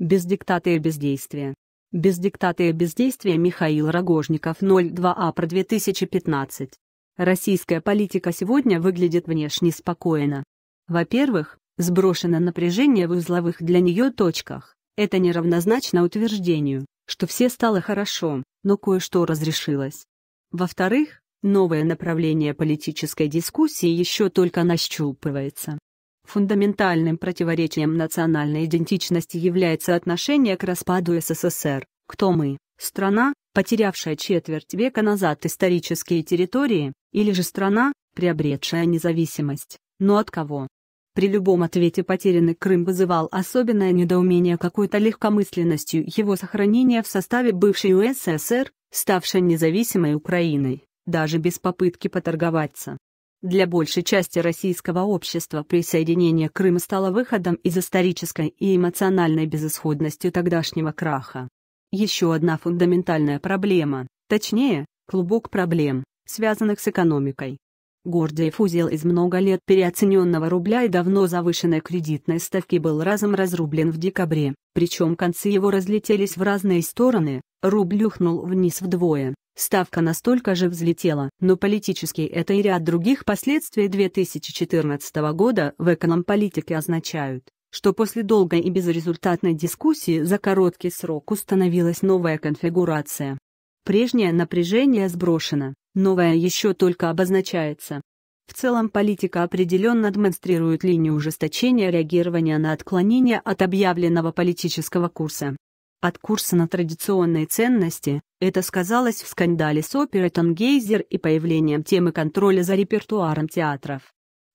Без диктата и бездействия. Без диктата и бездействия Михаил Рогожников 02А 2015. А Российская политика сегодня выглядит внешне спокойно. Во-первых, сброшено напряжение в узловых для нее точках. Это неравнозначно утверждению, что все стало хорошо, но кое-что разрешилось. Во-вторых, новое направление политической дискуссии еще только нащупывается. Фундаментальным противоречием национальной идентичности является отношение к распаду СССР. Кто мы? Страна, потерявшая четверть века назад исторические территории, или же страна, приобретшая независимость, но от кого? При любом ответе потерянный Крым вызывал особенное недоумение какой-то легкомысленностью его сохранения в составе бывшей УССР, ставшей независимой Украиной, даже без попытки поторговаться. Для большей части российского общества присоединение Крыма стало выходом из исторической и эмоциональной безысходности тогдашнего краха. Еще одна фундаментальная проблема, точнее, клубок проблем, связанных с экономикой. Гордиев узел из много лет переоцененного рубля и давно завышенной кредитной ставки был разом разрублен в декабре, причем концы его разлетелись в разные стороны, рубль ухнул вниз вдвое, Ставка настолько же взлетела, но политически это и ряд других последствий 2014 года в эконом-политике означают, что после долгой и безрезультатной дискуссии за короткий срок установилась новая конфигурация. Прежнее напряжение сброшено, новое еще только обозначается. В целом политика определенно демонстрирует линию ужесточения реагирования на отклонение от объявленного политического курса от курса на традиционные ценности, это сказалось в скандале с оперой «Тангейзер» и появлением темы контроля за репертуаром театров.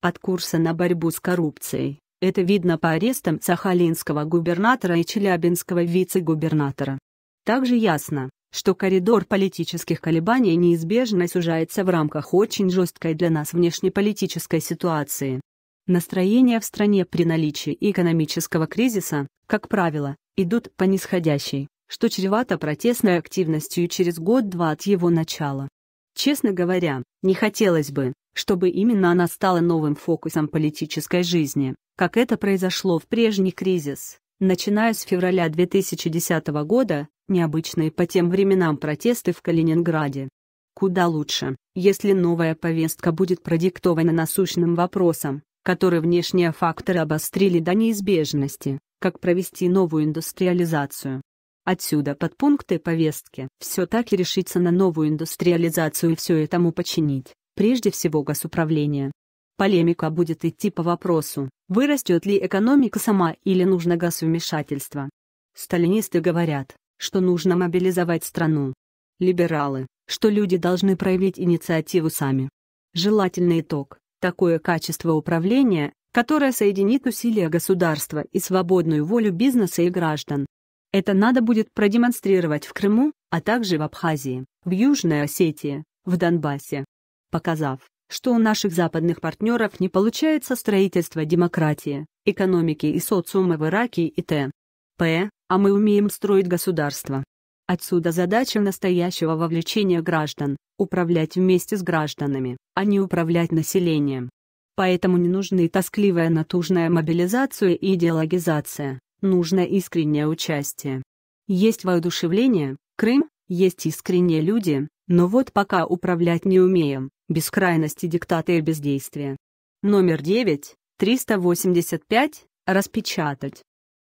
От курса на борьбу с коррупцией, это видно по арестам сахалинского губернатора и челябинского вице-губернатора. Также ясно, что коридор политических колебаний неизбежно сужается в рамках очень жесткой для нас внешнеполитической ситуации. Настроение в стране при наличии экономического кризиса, как правило, идут по нисходящей, что чревато протестной активностью через год-два от его начала. Честно говоря, не хотелось бы, чтобы именно она стала новым фокусом политической жизни, как это произошло в прежний кризис, начиная с февраля 2010 года, необычные по тем временам протесты в Калининграде. Куда лучше, если новая повестка будет продиктована насущным вопросом, которые внешние факторы обострили до неизбежности, как провести новую индустриализацию. Отсюда подпункты повестки. Все так и решиться на новую индустриализацию и все этому починить, прежде всего госуправление. Полемика будет идти по вопросу, вырастет ли экономика сама или нужно госвмешательство. Сталинисты говорят, что нужно мобилизовать страну. Либералы, что люди должны проявить инициативу сами. Желательный итог Такое качество управления, которое соединит усилия государства и свободную волю бизнеса и граждан. Это надо будет продемонстрировать в Крыму, а также в Абхазии, в Южной Осетии, в Донбассе, показав, что у наших западных партнеров не получается строительство демократии, экономики и социума в Ираке и Т.П., А мы умеем строить государство. Отсюда задача настоящего вовлечения граждан – управлять вместе с гражданами, а не управлять населением. Поэтому не нужны тоскливая натужная мобилизация и идеологизация, нужно искреннее участие. Есть воодушевление, Крым, есть искренние люди, но вот пока управлять не умеем, бескрайности диктаты и бездействия. Номер 9, 385, распечатать.